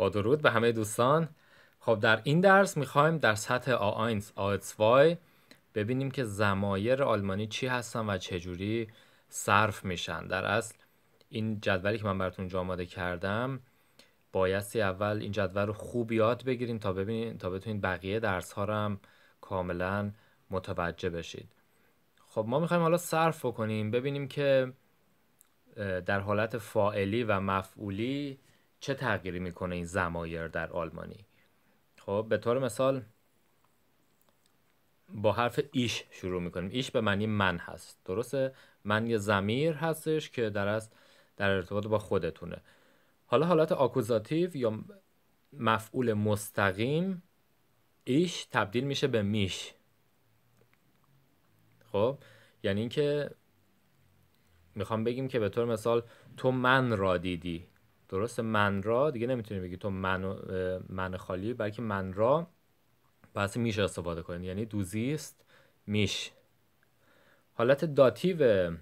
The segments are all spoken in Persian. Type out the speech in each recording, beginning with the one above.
با درود به همه دوستان خب در این درس میخوایم در سطح A1 2 ببینیم که زمایر آلمانی چی هستن و چجوری صرف میشن در اصل این جدولی که من براتون جا آماده کردم بایستی اول این جدول رو خوب یاد بگیریم تا ببینید تا بتونید بقیه درس ها رو هم کاملا متوجه بشید خب ما میخوایم حالا صرف بکنیم ببینیم که در حالت فاعلی و مفعولی چه تغییری میکنه این زمایر در آلمانی خب به طور مثال با حرف ایش شروع میکنیم ایش به معنی من هست درسته من یه زمیر هستش که در در ارتباط با خودتونه حالا حالت آکوزاتیو یا مفعول مستقیم ایش تبدیل میشه به میش خب یعنی اینکه میخوام بگیم که به طور مثال تو من را دیدی درست من را دیگه نمیتونی بگی تو من, من خالی بلکه من را پس میش استفاده کنید یعنی دوزیست میش حالت داتیو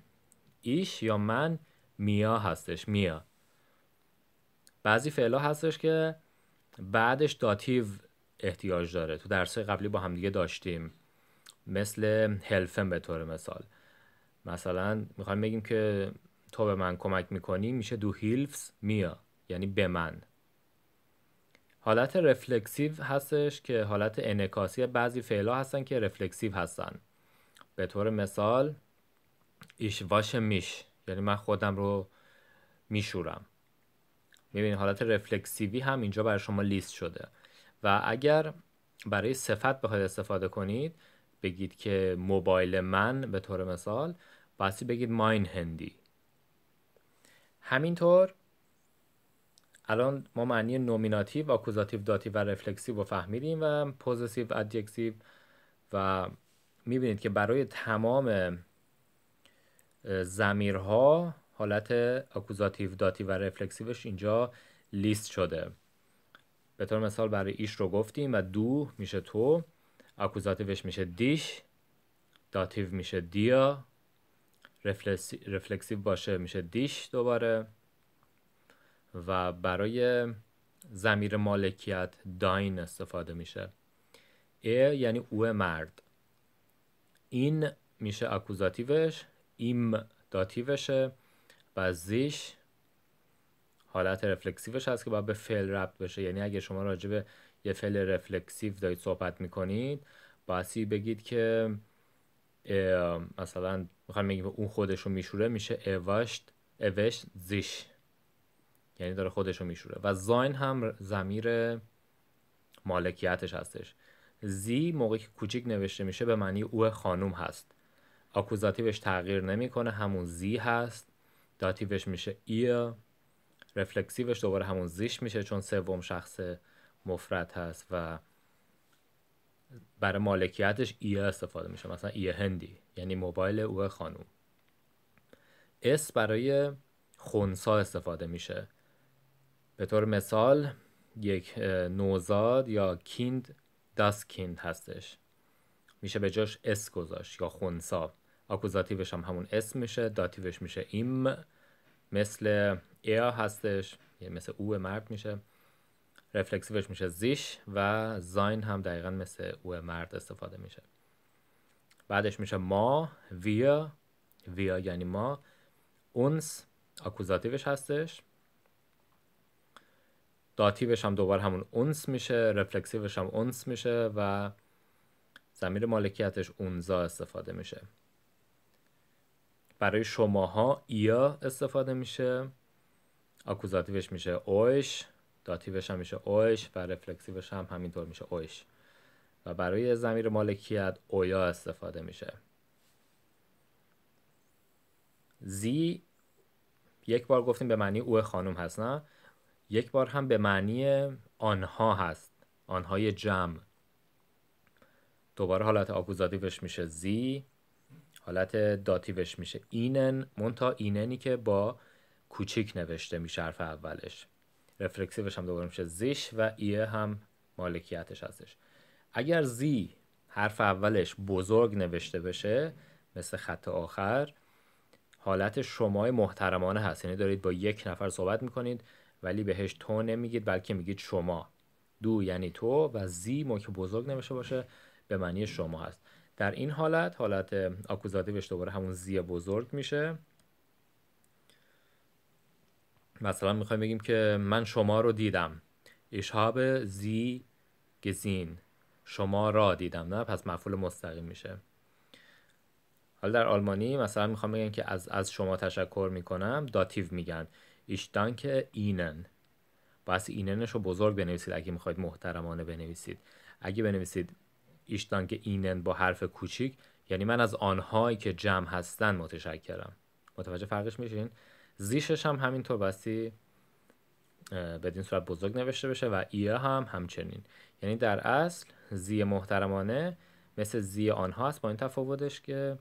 ایش یا من میا هستش میا بعضی فعلا هستش که بعدش داتیو احتیاج داره تو درس قبلی با همدیگه داشتیم مثل هلفن به طور مثال مثلا میخوایم بگیم که تو به من کمک میکنی میشه دو هیلفس میا یعنی به من حالت رفلکسیو هستش که حالت انکاسی بعضی فعلا هستن که رفلکسیو هستن به طور مثال ایش واش میش یعنی من خودم رو میشورم میبینید حالت رفلکسیوی هم اینجا برای شما لیست شده و اگر برای صفت بخواید استفاده کنید بگید که موبایل من به طور مثال بسی بگید ماین هندی همینطور الان ما معنی نومیناتیو آکوزاتیو داتیو و رفلکسیو رو فهمیدیم و پوزیسیو ادجکتیو و میبینید که برای تمام زمیرها حالت اکوزاتیو داتی و رفلکسیوش اینجا لیست شده به طور مثال برای ایش رو گفتیم و دو میشه تو اکوزاتیوش میشه دیش داتیو میشه دیا رفلکسیو باشه میشه دیش دوباره و برای زمیر مالکیت داین استفاده میشه ا یعنی او مرد این میشه اکوزاتیوش ایم داتیوشه و زیش حالت رفلکسیوش هست که باید به فعل ربط بشه یعنی اگه شما راجع به یه فعل رفلکسیو دارید صحبت میکنید باید بگید که مثلا میخوام بگیم اون خودش رو میشوره میشه اوشت اوشت زیش یعنی داره خودش رو میشوره و زاین هم زمیر مالکیتش هستش زی موقعی که کوچیک نوشته میشه به معنی او خانوم هست آکوزاتیوش تغییر نمیکنه همون زی هست داتیوش میشه ای رفلکسیوش دوباره همون زیش میشه چون سوم شخص مفرد هست و برای مالکیتش ایه استفاده میشه مثلا ایه هندی یعنی موبایل او خانوم اس برای خونسا استفاده میشه به طور مثال یک نوزاد یا کیند داس کیند هستش میشه به جاش اس گذاشت یا خونسا آکوزاتیوش هم همون اسم میشه داتیوش میشه ایم مثل ایا هستش یعنی مثل او مرد میشه رفلکسیوش میشه زیش و زاین هم دقیقا مثل او مرد استفاده میشه بعدش میشه ما ویا ویا یعنی ما اونس اکوزاتیوش هستش داتیوش هم دوباره همون اونس میشه رفلکسیوش هم اونس میشه و زمیر مالکیتش اونزا استفاده میشه برای شماها ایا استفاده میشه اکوزاتیوش میشه اوش داتیوش هم میشه اوش و رفلکسیوش هم همینطور میشه اوش و برای زمیر مالکیت اویا استفاده میشه زی یک بار گفتیم به معنی او خانم هست نه یک بار هم به معنی آنها هست آنهای جمع دوباره حالت آکوزاتیوش میشه زی حالت داتیوش میشه اینن مونتا ایننی که با کوچیک نوشته میشه حرف اولش رفلکسیوش هم دوباره میشه زیش و ایه هم مالکیتش هستش اگر زی حرف اولش بزرگ نوشته بشه مثل خط آخر حالت شما محترمانه هست یعنی دارید با یک نفر صحبت میکنید ولی بهش تو نمیگید بلکه میگید شما دو یعنی تو و زی ما که بزرگ نوشته باشه به معنی شما هست در این حالت حالت آکوزاتیوش دوباره همون زی بزرگ میشه مثلا میخوایم بگیم که من شما رو دیدم ایش زی گزین شما را دیدم نه پس مفعول مستقیم میشه حالا در آلمانی مثلا میخوام بگم که از از شما تشکر میکنم داتیو میگن ایش اینن اینن. باید ایننش رو بزرگ بنویسید اگه میخواید محترمانه بنویسید اگه بنویسید ایش اینن با حرف کوچیک یعنی من از آنهایی که جمع هستن متشکرم متوجه فرقش میشین زیشش هم همینطور بسی بدین صورت بزرگ نوشته بشه و ایا هم همچنین یعنی در اصل زی محترمانه مثل زی آنها است با این تفاوتش که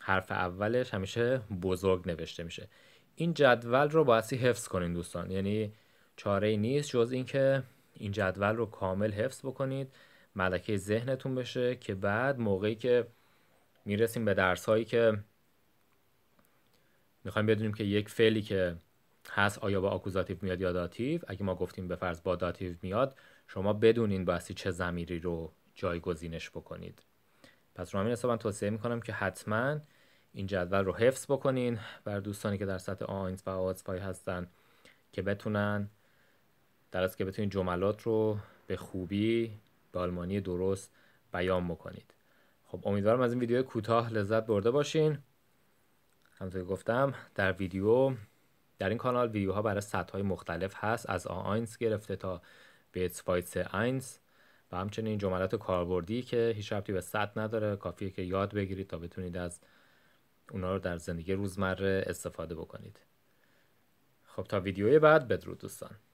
حرف اولش همیشه بزرگ نوشته میشه این جدول رو باسی حفظ کنین دوستان یعنی چاره ای نیست جز اینکه این جدول رو کامل حفظ بکنید ملکه ذهنتون بشه که بعد موقعی که میرسیم به درس هایی که میخوایم بدونیم که یک فعلی که هست آیا با آکوزاتیو میاد یا داتیو اگه ما گفتیم به فرض با داتیو میاد شما بدونین بایستی چه زمیری رو جایگزینش بکنید پس رو همین حساب من توصیه میکنم که حتما این جدول رو حفظ بکنین بر دوستانی که در سطح آینز و آزفای هستن که بتونن در از که بتونین جملات رو به خوبی به آلمانی درست بیان بکنید خب امیدوارم از این ویدیو کوتاه لذت برده باشین همونطور که گفتم در ویدیو در این کانال ها برای سطح های مختلف هست از آینس گرفته تا به فایتس آینس و همچنین جملات کاربردی که هیچ ربطی به سطح نداره کافیه که یاد بگیرید تا بتونید از اونا رو در زندگی روزمره استفاده بکنید خب تا ویدیوی بعد بدرود دوستان